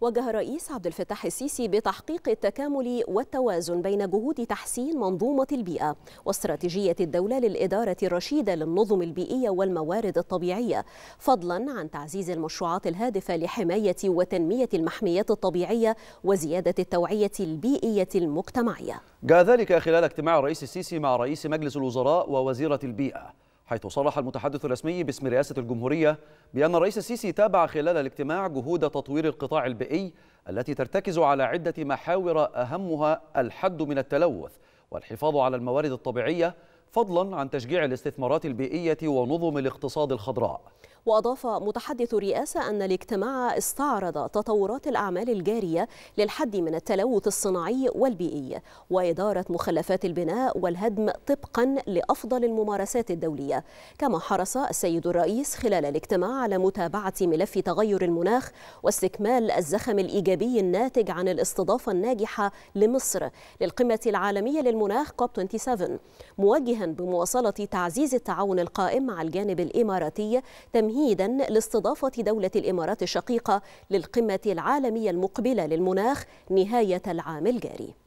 وجه الرئيس عبد الفتاح السيسي بتحقيق التكامل والتوازن بين جهود تحسين منظومة البيئة واستراتيجية الدولة للإدارة الرشيدة للنظم البيئية والموارد الطبيعية فضلا عن تعزيز المشروعات الهادفة لحماية وتنمية المحميات الطبيعية وزيادة التوعية البيئية المجتمعية جاء ذلك خلال اجتماع الرئيس السيسي مع رئيس مجلس الوزراء ووزيرة البيئة حيث صرح المتحدث الرسمي باسم رئاسة الجمهورية بأن الرئيس السيسي تابع خلال الاجتماع جهود تطوير القطاع البيئي التي ترتكز على عدة محاور أهمها الحد من التلوث والحفاظ على الموارد الطبيعية فضلا عن تشجيع الاستثمارات البيئية ونظم الاقتصاد الخضراء وأضاف متحدث الرئاسة أن الاجتماع استعرض تطورات الأعمال الجارية للحد من التلوث الصناعي والبيئي وإدارة مخلفات البناء والهدم طبقا لأفضل الممارسات الدولية كما حرص السيد الرئيس خلال الاجتماع على متابعة ملف تغير المناخ واستكمال الزخم الإيجابي الناتج عن الاستضافة الناجحة لمصر للقمة العالمية للمناخ كوب 27 موجها بمواصلة تعزيز التعاون القائم مع الجانب الإماراتي تمهيد تمهيدا لاستضافة دولة الإمارات الشقيقة للقمة العالمية المقبلة للمناخ نهاية العام الجاري